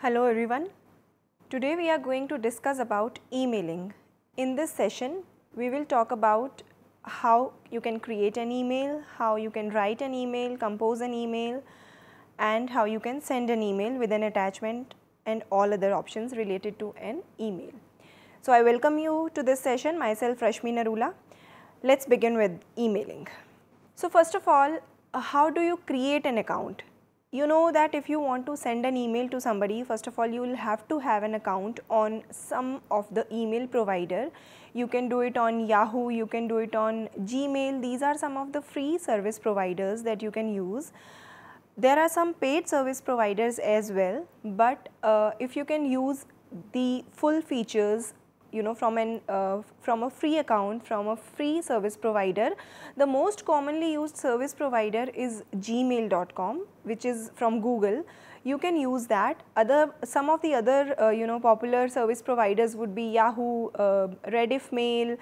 Hello everyone. Today we are going to discuss about emailing. In this session, we will talk about how you can create an email, how you can write an email, compose an email and how you can send an email with an attachment and all other options related to an email. So I welcome you to this session myself Rashmi Narula. Let's begin with emailing. So first of all, uh, how do you create an account? you know that if you want to send an email to somebody first of all you will have to have an account on some of the email provider you can do it on yahoo you can do it on gmail these are some of the free service providers that you can use there are some paid service providers as well but uh, if you can use the full features you know from an uh, from a free account from a free service provider the most commonly used service provider is gmail.com which is from google you can use that other some of the other uh, you know popular service providers would be yahoo uh, rediff mail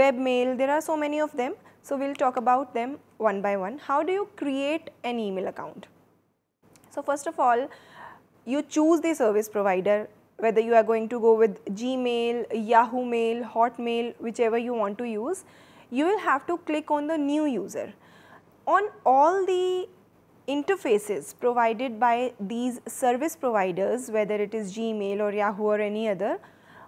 webmail there are so many of them so we'll talk about them one by one how do you create an email account so first of all you choose the service provider whether you are going to go with Gmail, Yahoo Mail, Hotmail, whichever you want to use, you will have to click on the new user. On all the interfaces provided by these service providers, whether it is Gmail or Yahoo or any other,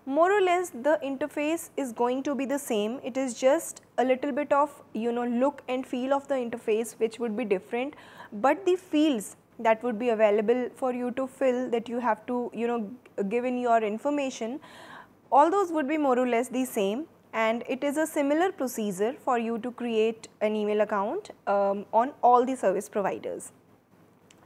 more or less the interface is going to be the same. It is just a little bit of you know look and feel of the interface which would be different, but the fields that would be available for you to fill that you have to you know given your information, all those would be more or less the same and it is a similar procedure for you to create an email account um, on all the service providers.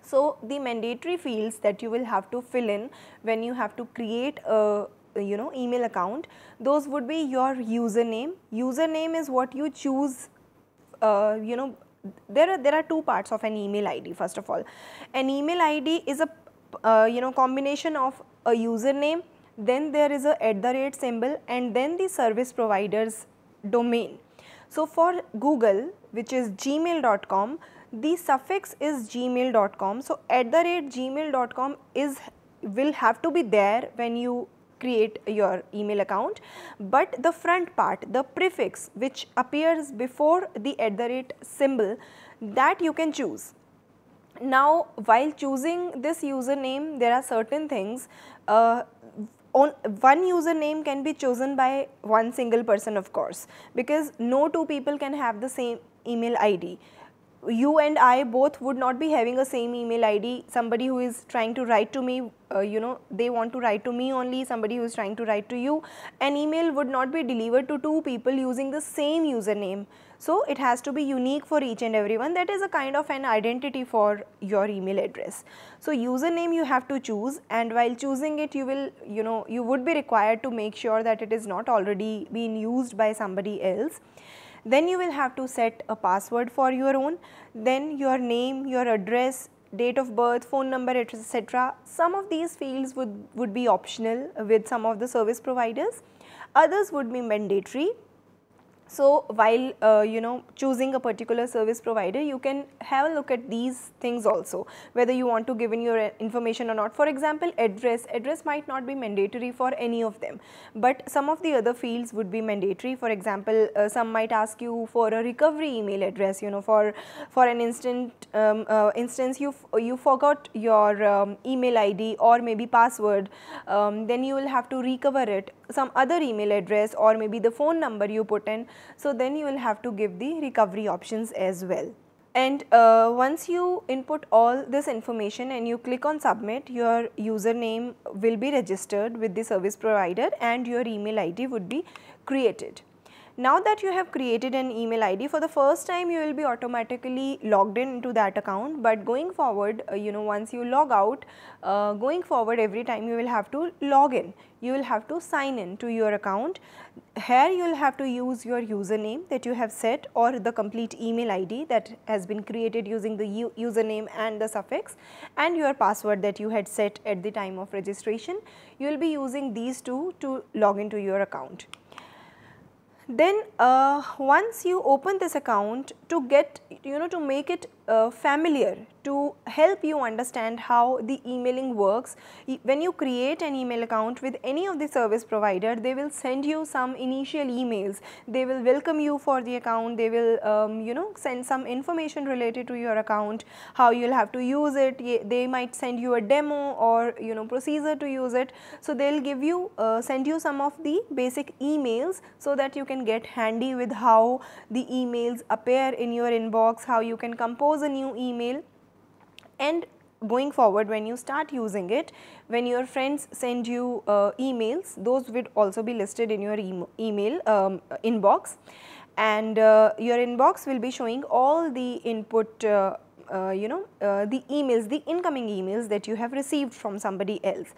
So, the mandatory fields that you will have to fill in when you have to create a you know email account those would be your username username is what you choose uh, you know there are there are two parts of an email id first of all an email id is a uh, you know combination of a username, then there is a at the rate symbol and then the service provider's domain. So for Google, which is gmail.com, the suffix is gmail.com. So at the rate gmail.com is will have to be there when you create your email account but the front part the prefix which appears before the at the rate symbol that you can choose now, while choosing this username, there are certain things. Uh, on one username can be chosen by one single person of course because no two people can have the same email id you and I both would not be having a same email ID. Somebody who is trying to write to me, uh, you know, they want to write to me only, somebody who is trying to write to you. An email would not be delivered to two people using the same username. So it has to be unique for each and everyone that is a kind of an identity for your email address. So username you have to choose and while choosing it you will you know you would be required to make sure that it is not already being used by somebody else then you will have to set a password for your own, then your name, your address, date of birth, phone number, etc. Some of these fields would, would be optional with some of the service providers, others would be mandatory so while uh, you know choosing a particular service provider, you can have a look at these things also, whether you want to give in your uh, information or not. For example, address, address might not be mandatory for any of them, but some of the other fields would be mandatory. For example, uh, some might ask you for a recovery email address, you know, for for an instant um, uh, instance you you forgot your um, email ID or maybe password, um, then you will have to recover it. Some other email address or maybe the phone number you put in so then you will have to give the recovery options as well. And uh, once you input all this information and you click on submit, your username will be registered with the service provider and your email ID would be created. Now that you have created an email ID, for the first time you will be automatically logged in into that account but going forward, uh, you know once you log out, uh, going forward every time you will have to log in, you will have to sign in to your account. Here you will have to use your username that you have set or the complete email ID that has been created using the username and the suffix and your password that you had set at the time of registration. You will be using these two to log into your account. Then uh, once you open this account to get you know to make it uh, familiar to help you understand how the emailing works e when you create an email account with any of the service provider they will send you some initial emails they will welcome you for the account they will um, you know send some information related to your account how you'll have to use it they might send you a demo or you know procedure to use it so they'll give you uh, send you some of the basic emails so that you can get handy with how the emails appear in your inbox, how you can compose a new email and going forward when you start using it, when your friends send you uh, emails, those would also be listed in your e email um, inbox and uh, your inbox will be showing all the input uh, uh, you know uh, the emails the incoming emails that you have received from somebody else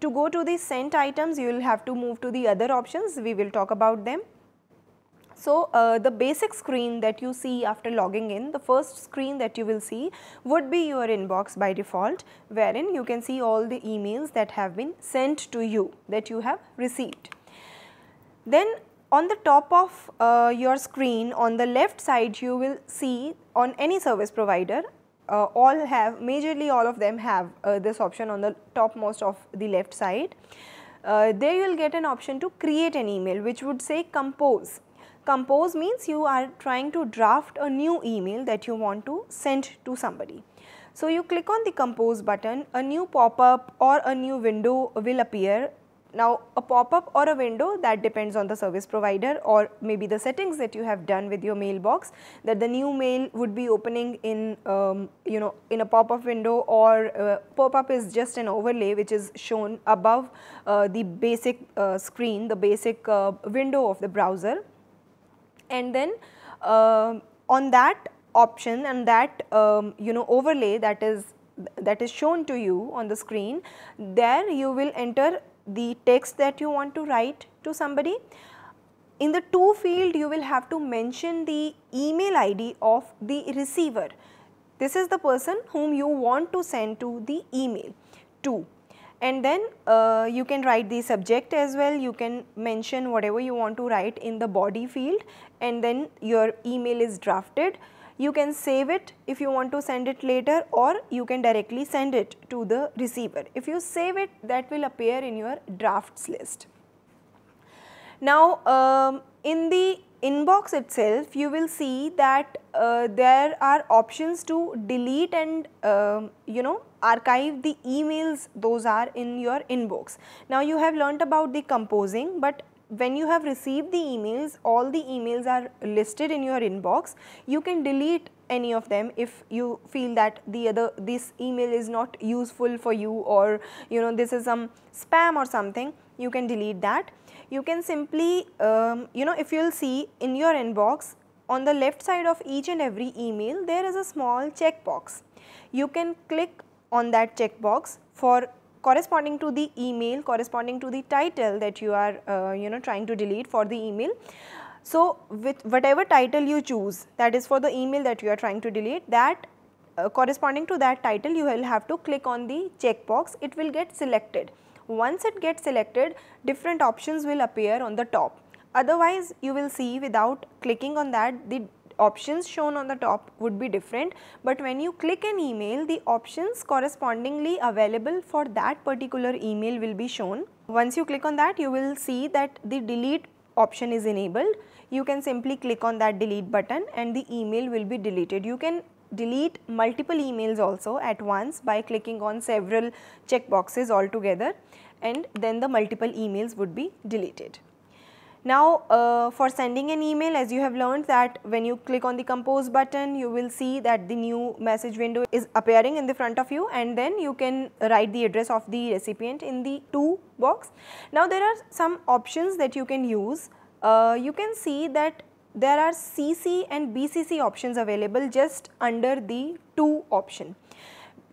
to go to the sent items you will have to move to the other options we will talk about them so uh, the basic screen that you see after logging in, the first screen that you will see would be your inbox by default wherein you can see all the emails that have been sent to you that you have received. Then on the top of uh, your screen on the left side you will see on any service provider uh, all have majorly all of them have uh, this option on the topmost of the left side. Uh, there you will get an option to create an email which would say compose Compose means you are trying to draft a new email that you want to send to somebody. So you click on the compose button, a new pop-up or a new window will appear. Now a pop-up or a window that depends on the service provider or maybe the settings that you have done with your mailbox that the new mail would be opening in um, you know in a pop-up window or uh, pop-up is just an overlay which is shown above uh, the basic uh, screen, the basic uh, window of the browser and then uh, on that option and that um, you know overlay that is that is shown to you on the screen there you will enter the text that you want to write to somebody. In the to field you will have to mention the email id of the receiver. This is the person whom you want to send to the email to and then uh, you can write the subject as well you can mention whatever you want to write in the body field and then your email is drafted you can save it if you want to send it later or you can directly send it to the receiver if you save it that will appear in your drafts list now um, in the inbox itself you will see that uh, there are options to delete and uh, you know archive the emails those are in your inbox. Now you have learnt about the composing but when you have received the emails all the emails are listed in your inbox you can delete any of them if you feel that the other this email is not useful for you or you know this is some spam or something you can delete that you can simply, um, you know, if you will see in your inbox, on the left side of each and every email, there is a small checkbox. You can click on that checkbox for corresponding to the email, corresponding to the title that you are, uh, you know, trying to delete for the email. So, with whatever title you choose, that is for the email that you are trying to delete, that uh, corresponding to that title, you will have to click on the checkbox, it will get selected. Once it gets selected, different options will appear on the top. Otherwise, you will see without clicking on that, the options shown on the top would be different. But when you click an email, the options correspondingly available for that particular email will be shown. Once you click on that, you will see that the delete option is enabled. You can simply click on that delete button and the email will be deleted. You can delete multiple emails also at once by clicking on several checkboxes altogether and then the multiple emails would be deleted. Now uh, for sending an email as you have learned that when you click on the compose button you will see that the new message window is appearing in the front of you and then you can write the address of the recipient in the to box. Now there are some options that you can use. Uh, you can see that there are CC and BCC options available just under the to option.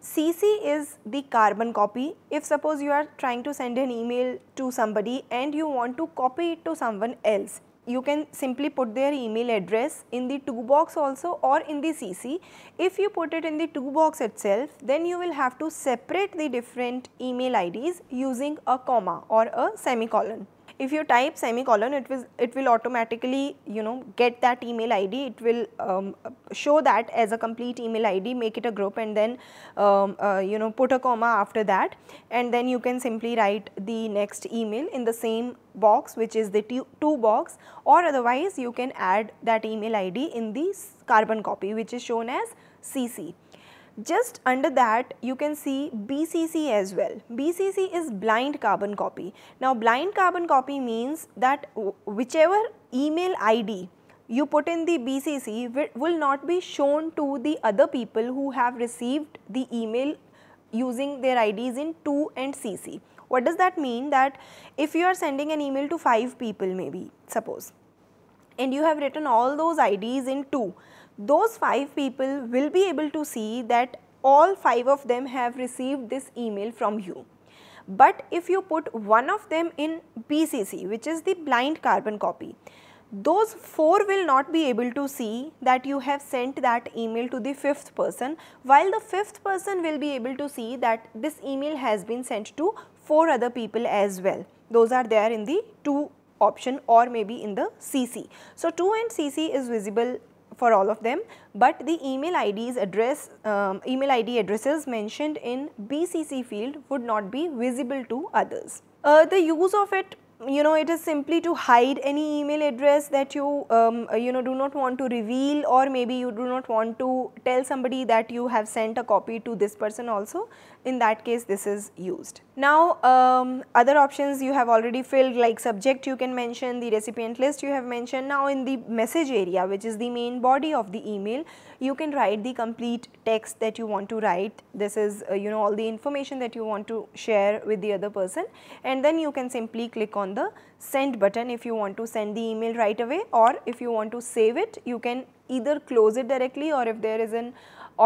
CC is the carbon copy. If suppose you are trying to send an email to somebody and you want to copy it to someone else, you can simply put their email address in the to box also or in the CC. If you put it in the to box itself, then you will have to separate the different email IDs using a comma or a semicolon if you type semicolon it will it will automatically you know get that email id it will um, show that as a complete email id make it a group and then um, uh, you know put a comma after that and then you can simply write the next email in the same box which is the two box or otherwise you can add that email id in the carbon copy which is shown as cc just under that you can see BCC as well. BCC is blind carbon copy. Now blind carbon copy means that whichever email ID you put in the BCC will not be shown to the other people who have received the email using their IDs in 2 and CC. What does that mean that if you are sending an email to 5 people maybe suppose and you have written all those IDs in 2 those 5 people will be able to see that all 5 of them have received this email from you. But if you put one of them in BCC which is the blind carbon copy, those 4 will not be able to see that you have sent that email to the 5th person while the 5th person will be able to see that this email has been sent to 4 other people as well. Those are there in the 2 option or maybe in the CC. So 2 and CC is visible for all of them but the email IDs address um, email ID addresses mentioned in BCC field would not be visible to others. Uh, the use of it you know it is simply to hide any email address that you um, you know do not want to reveal or maybe you do not want to tell somebody that you have sent a copy to this person also in that case this is used. Now um, other options you have already filled like subject you can mention, the recipient list you have mentioned. Now in the message area which is the main body of the email you can write the complete text that you want to write. This is uh, you know all the information that you want to share with the other person and then you can simply click on the send button if you want to send the email right away or if you want to save it you can either close it directly or if there is an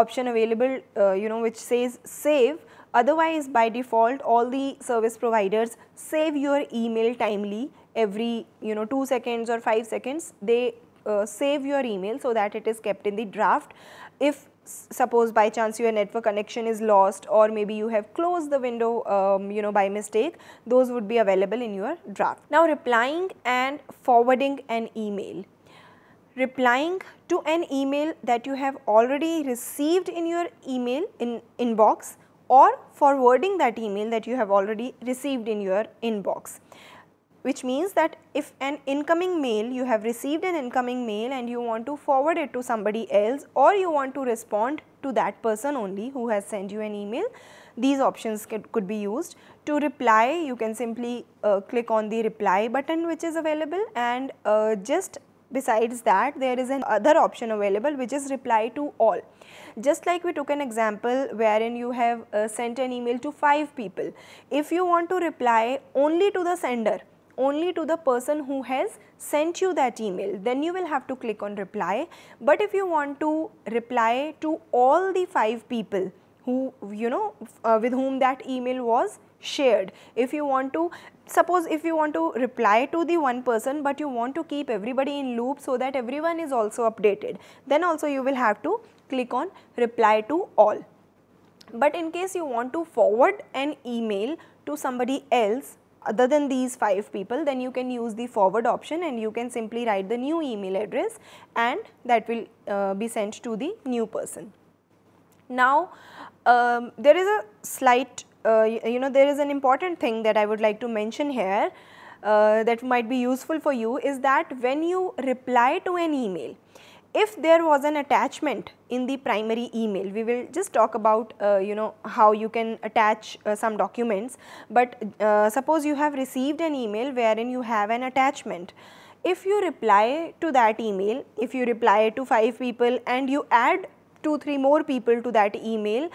option available uh, you know which says save otherwise by default all the service providers save your email timely every you know 2 seconds or 5 seconds they uh, save your email so that it is kept in the draft if suppose by chance your network connection is lost or maybe you have closed the window um, you know by mistake those would be available in your draft now replying and forwarding an email replying to an email that you have already received in your email in inbox or forwarding that email that you have already received in your inbox which means that if an incoming mail you have received an incoming mail and you want to forward it to somebody else or you want to respond to that person only who has sent you an email these options could, be used to reply you can simply uh, click on the reply button which is available and uh, just Besides that, there is another option available which is reply to all. Just like we took an example wherein you have uh, sent an email to 5 people. If you want to reply only to the sender, only to the person who has sent you that email then you will have to click on reply but if you want to reply to all the five people who you know uh, with whom that email was shared. If you want to suppose if you want to reply to the one person but you want to keep everybody in loop so that everyone is also updated then also you will have to click on reply to all. But in case you want to forward an email to somebody else other than these 5 people then you can use the forward option and you can simply write the new email address and that will uh, be sent to the new person. Now, um, there is a slight, uh, you know, there is an important thing that I would like to mention here uh, that might be useful for you is that when you reply to an email, if there was an attachment in the primary email, we will just talk about uh, you know how you can attach uh, some documents. But uh, suppose you have received an email wherein you have an attachment. If you reply to that email, if you reply to 5 people and you add two, three more people to that email,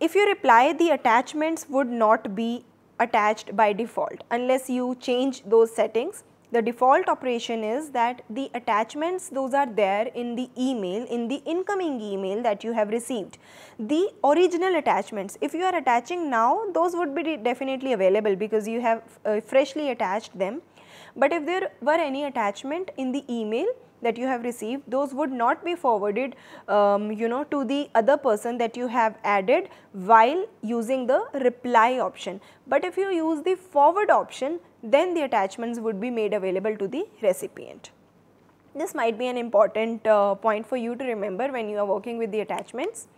if you reply the attachments would not be attached by default unless you change those settings. The default operation is that the attachments those are there in the email, in the incoming email that you have received. The original attachments, if you are attaching now, those would be definitely available because you have uh, freshly attached them. But if there were any attachment in the email, that you have received those would not be forwarded um, you know to the other person that you have added while using the reply option. But if you use the forward option then the attachments would be made available to the recipient. This might be an important uh, point for you to remember when you are working with the attachments.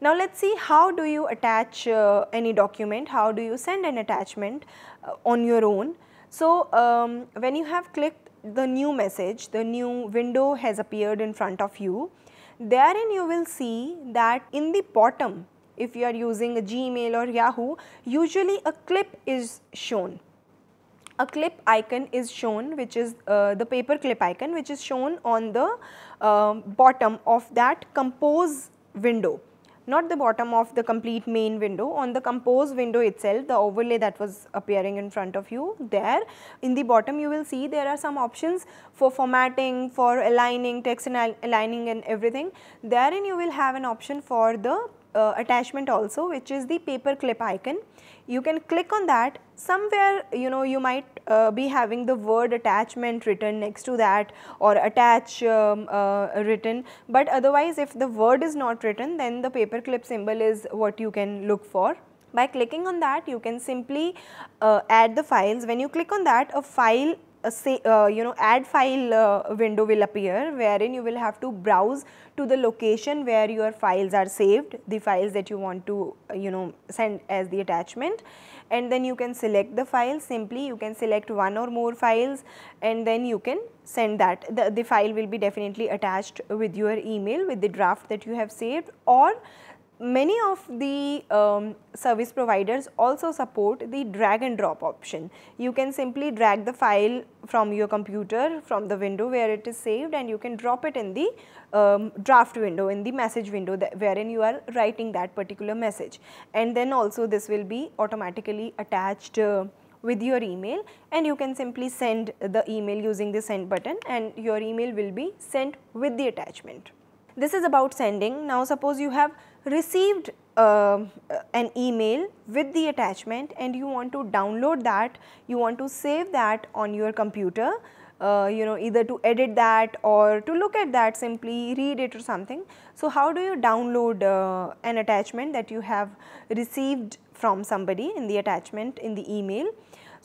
Now let us see how do you attach uh, any document, how do you send an attachment uh, on your own. So, um, when you have clicked the new message, the new window has appeared in front of you, therein you will see that in the bottom, if you are using a Gmail or Yahoo, usually a clip is shown. A clip icon is shown which is uh, the paper clip icon which is shown on the uh, bottom of that compose window not the bottom of the complete main window on the compose window itself the overlay that was appearing in front of you there in the bottom you will see there are some options for formatting for aligning text and al aligning and everything therein you will have an option for the uh, attachment also which is the paperclip icon. You can click on that somewhere you know you might uh, be having the word attachment written next to that or attach um, uh, written but otherwise if the word is not written then the paperclip symbol is what you can look for. By clicking on that you can simply uh, add the files. When you click on that a file a say, uh, you know add file uh, window will appear wherein you will have to browse to the location where your files are saved the files that you want to uh, you know send as the attachment and then you can select the file simply you can select one or more files and then you can send that the, the file will be definitely attached with your email with the draft that you have saved or many of the um, service providers also support the drag and drop option. You can simply drag the file from your computer from the window where it is saved and you can drop it in the um, draft window in the message window wherein you are writing that particular message and then also this will be automatically attached uh, with your email and you can simply send the email using the send button and your email will be sent with the attachment. This is about sending. Now suppose you have received uh, an email with the attachment and you want to download that, you want to save that on your computer, uh, you know either to edit that or to look at that simply read it or something. So how do you download uh, an attachment that you have received from somebody in the attachment in the email?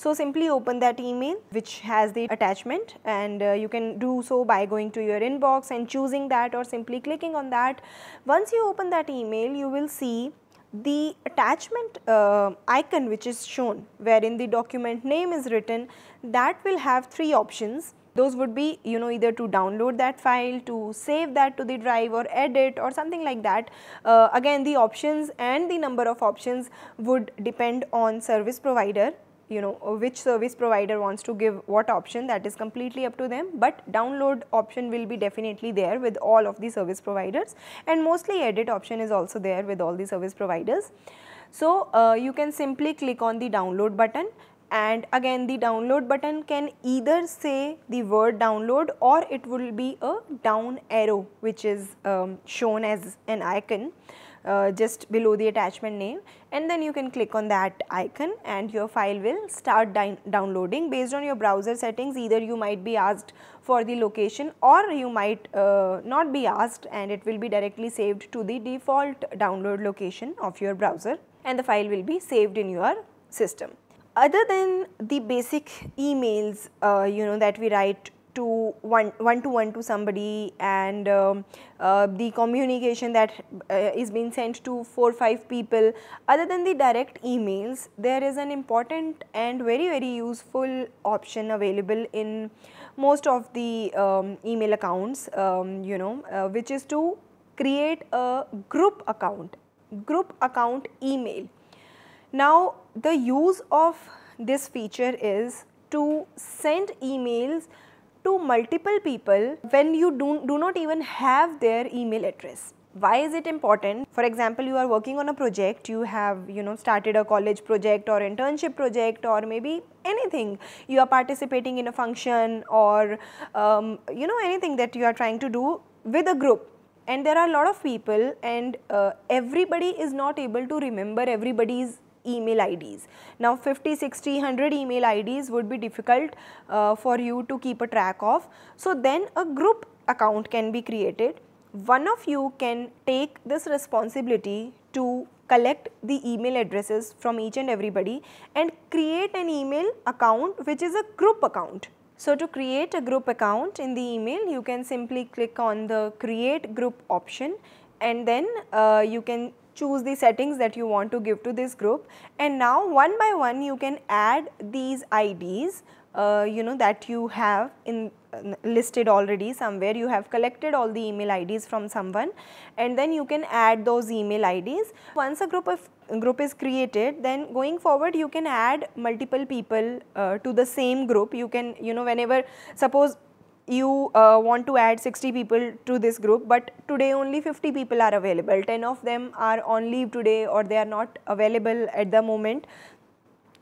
So simply open that email which has the attachment and uh, you can do so by going to your inbox and choosing that or simply clicking on that. Once you open that email you will see the attachment uh, icon which is shown wherein the document name is written that will have three options those would be you know either to download that file to save that to the drive or edit or something like that uh, again the options and the number of options would depend on service provider you know uh, which service provider wants to give what option that is completely up to them but download option will be definitely there with all of the service providers and mostly edit option is also there with all the service providers. So, uh, you can simply click on the download button and again the download button can either say the word download or it will be a down arrow which is um, shown as an icon uh, just below the attachment name and then you can click on that icon and your file will start downloading based on your browser settings either you might be asked for the location or you might uh, not be asked and it will be directly saved to the default download location of your browser and the file will be saved in your system. Other than the basic emails uh, you know that we write to one, one to one to somebody and um, uh, the communication that uh, is being sent to four five people other than the direct emails there is an important and very very useful option available in most of the um, email accounts um, you know uh, which is to create a group account group account email now the use of this feature is to send emails to multiple people when you do, do not even have their email address why is it important for example you are working on a project you have you know started a college project or internship project or maybe anything you are participating in a function or um, you know anything that you are trying to do with a group and there are a lot of people and uh, everybody is not able to remember everybody's email IDs. Now 50, 60, 100 email IDs would be difficult uh, for you to keep a track of. So then a group account can be created. One of you can take this responsibility to collect the email addresses from each and everybody and create an email account which is a group account. So to create a group account in the email, you can simply click on the create group option and then uh, you can choose the settings that you want to give to this group and now one by one you can add these IDs uh, you know that you have in uh, listed already somewhere you have collected all the email IDs from someone and then you can add those email IDs. Once a group of group is created then going forward you can add multiple people uh, to the same group you can you know whenever suppose you uh, want to add 60 people to this group but today only 50 people are available 10 of them are on leave today or they are not available at the moment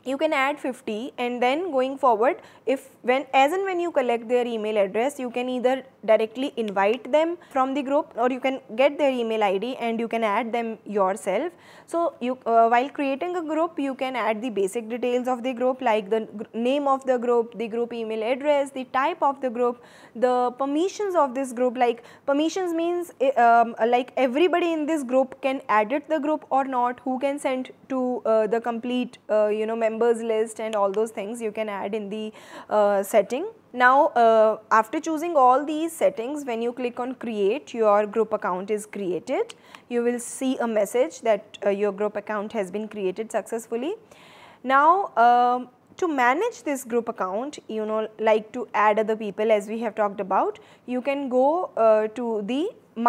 you can add 50 and then going forward if when as and when you collect their email address you can either directly invite them from the group or you can get their email id and you can add them yourself so you uh, while creating a group you can add the basic details of the group like the gr name of the group the group email address the type of the group the permissions of this group like permissions means eh, um, like everybody in this group can edit the group or not who can send to uh, the complete uh, you know members list and all those things you can add in the uh, setting. Now uh, after choosing all these settings when you click on create your group account is created. You will see a message that uh, your group account has been created successfully. Now um, to manage this group account you know like to add other people as we have talked about you can go uh, to the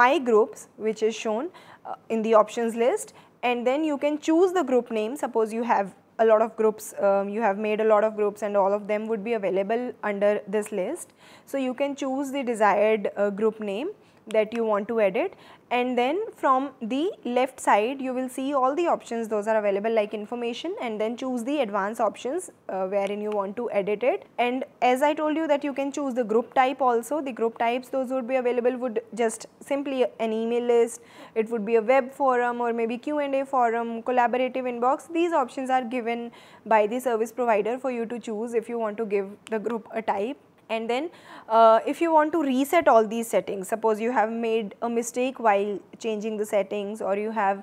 my groups which is shown uh, in the options list and then you can choose the group name suppose you have a lot of groups, um, you have made a lot of groups and all of them would be available under this list. So you can choose the desired uh, group name that you want to edit and then from the left side you will see all the options those are available like information and then choose the advanced options uh, wherein you want to edit it and as I told you that you can choose the group type also the group types those would be available would just simply an email list it would be a web forum or maybe Q&A forum collaborative inbox these options are given by the service provider for you to choose if you want to give the group a type and then uh, if you want to reset all these settings suppose you have made a mistake while changing the settings or you have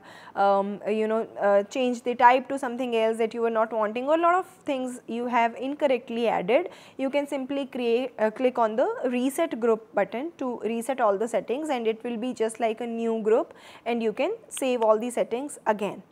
um, you know uh, changed the type to something else that you were not wanting or a lot of things you have incorrectly added you can simply create uh, click on the reset group button to reset all the settings and it will be just like a new group and you can save all the settings again.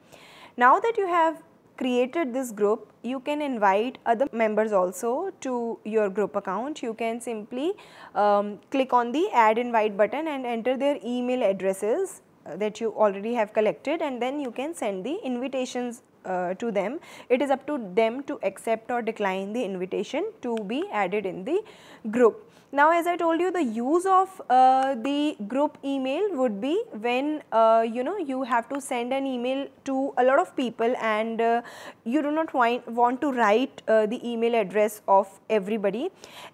Now that you have created this group, you can invite other members also to your group account. You can simply um, click on the add invite button and enter their email addresses uh, that you already have collected and then you can send the invitations uh, to them. It is up to them to accept or decline the invitation to be added in the group. Now as I told you the use of uh, the group email would be when uh, you know you have to send an email to a lot of people and uh, you do not want to write uh, the email address of everybody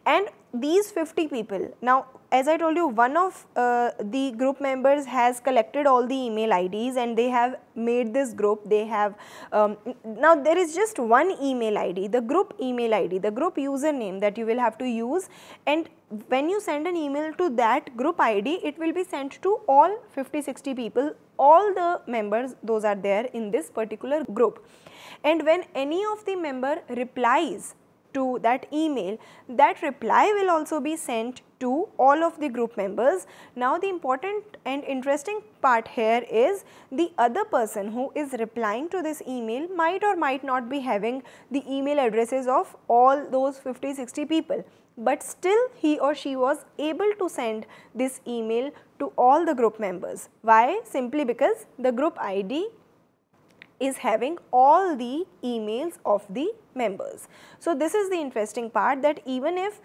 and these 50 people, now as I told you, one of uh, the group members has collected all the email IDs and they have made this group. They have, um, now there is just one email ID, the group email ID, the group username that you will have to use. And when you send an email to that group ID, it will be sent to all 50, 60 people, all the members, those are there in this particular group. And when any of the member replies to that email. That reply will also be sent to all of the group members. Now the important and interesting part here is the other person who is replying to this email might or might not be having the email addresses of all those 50-60 people but still he or she was able to send this email to all the group members. Why? Simply because the group ID is having all the emails of the members. So this is the interesting part that even if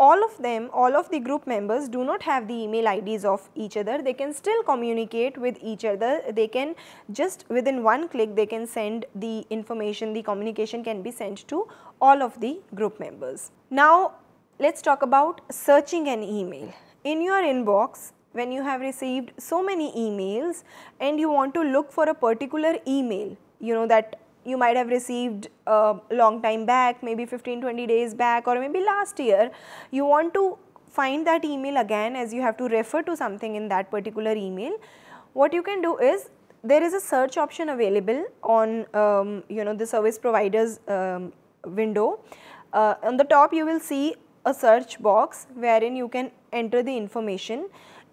all of them, all of the group members do not have the email IDs of each other. They can still communicate with each other. They can just within one click, they can send the information, the communication can be sent to all of the group members. Now, let's talk about searching an email. In your inbox, when you have received so many emails and you want to look for a particular email, you know that you might have received a long time back, maybe 15, 20 days back or maybe last year, you want to find that email again as you have to refer to something in that particular email. What you can do is there is a search option available on um, you know the service providers um, window. Uh, on the top you will see a search box wherein you can enter the information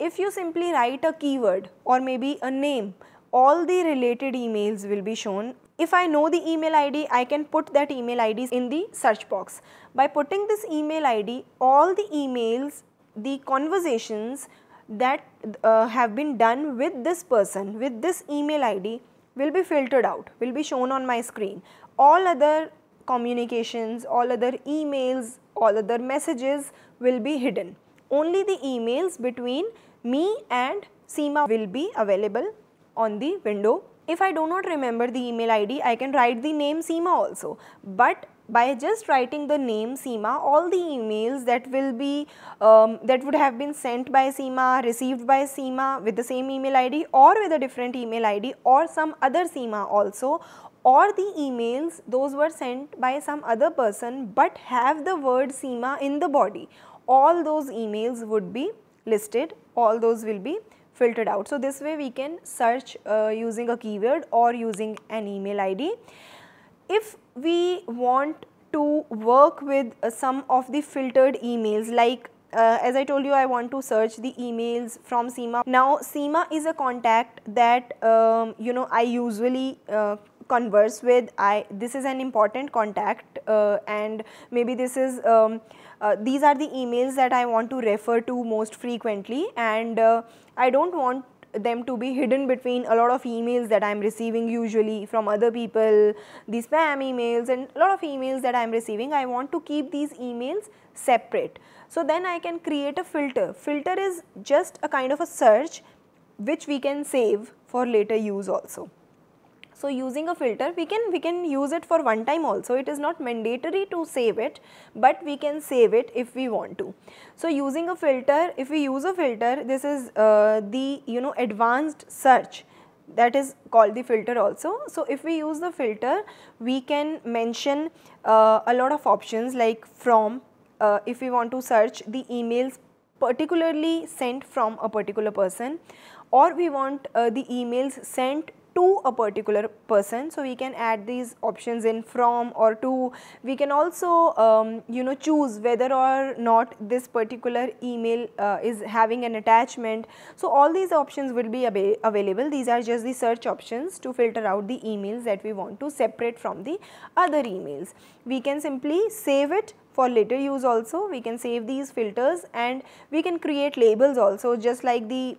if you simply write a keyword or maybe a name, all the related emails will be shown. If I know the email ID, I can put that email ID in the search box. By putting this email ID, all the emails, the conversations that uh, have been done with this person, with this email ID will be filtered out, will be shown on my screen. All other communications, all other emails, all other messages will be hidden. Only the emails between me and Seema will be available on the window. If I do not remember the email ID, I can write the name Seema also. But by just writing the name Seema, all the emails that will be, um, that would have been sent by Seema, received by Seema with the same email ID or with a different email ID or some other Seema also or the emails those were sent by some other person but have the word Seema in the body, all those emails would be listed all those will be filtered out. So, this way we can search uh, using a keyword or using an email ID. If we want to work with uh, some of the filtered emails like uh, as I told you I want to search the emails from SEMA. Now SEMA is a contact that um, you know I usually uh, converse with, I this is an important contact uh, and maybe this is, um, uh, these are the emails that I want to refer to most frequently and uh, I don't want them to be hidden between a lot of emails that I am receiving usually from other people, the spam emails and a lot of emails that I am receiving. I want to keep these emails separate. So then I can create a filter. Filter is just a kind of a search which we can save for later use also. So using a filter, we can, we can use it for one time also. It is not mandatory to save it, but we can save it if we want to. So using a filter, if we use a filter, this is uh, the, you know, advanced search that is called the filter also. So, if we use the filter, we can mention uh, a lot of options like from, uh, if we want to search the emails particularly sent from a particular person or we want uh, the emails sent to a particular person so we can add these options in from or to we can also um, you know choose whether or not this particular email uh, is having an attachment so all these options will be available these are just the search options to filter out the emails that we want to separate from the other emails we can simply save it for later use also we can save these filters and we can create labels also just like the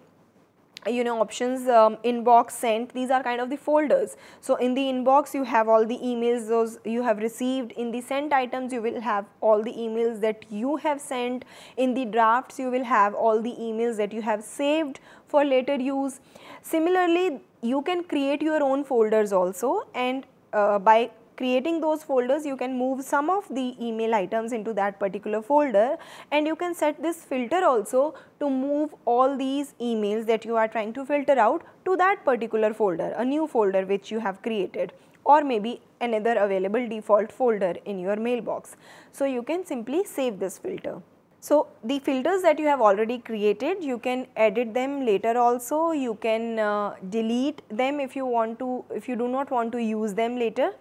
you know options um, inbox sent these are kind of the folders so in the inbox you have all the emails those you have received in the sent items you will have all the emails that you have sent in the drafts you will have all the emails that you have saved for later use similarly you can create your own folders also and uh, by creating those folders you can move some of the email items into that particular folder and you can set this filter also to move all these emails that you are trying to filter out to that particular folder, a new folder which you have created or maybe another available default folder in your mailbox. So you can simply save this filter. So the filters that you have already created, you can edit them later also, you can uh, delete them if you want to, if you do not want to use them later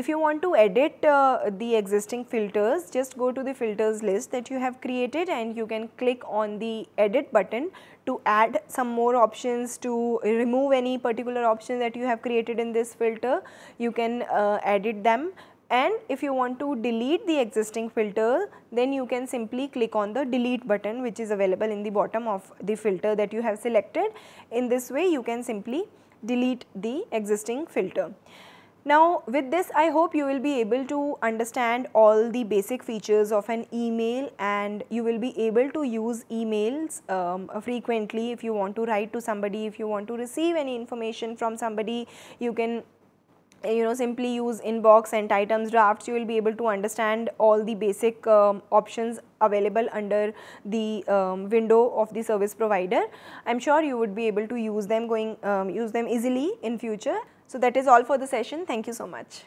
if you want to edit uh, the existing filters, just go to the filters list that you have created and you can click on the edit button to add some more options to remove any particular option that you have created in this filter. You can uh, edit them and if you want to delete the existing filter then you can simply click on the delete button which is available in the bottom of the filter that you have selected. In this way you can simply delete the existing filter. Now with this I hope you will be able to understand all the basic features of an email and you will be able to use emails um, frequently if you want to write to somebody, if you want to receive any information from somebody you can you know simply use inbox and items drafts you will be able to understand all the basic um, options available under the um, window of the service provider. I am sure you would be able to use them going um, use them easily in future. So that is all for the session. Thank you so much.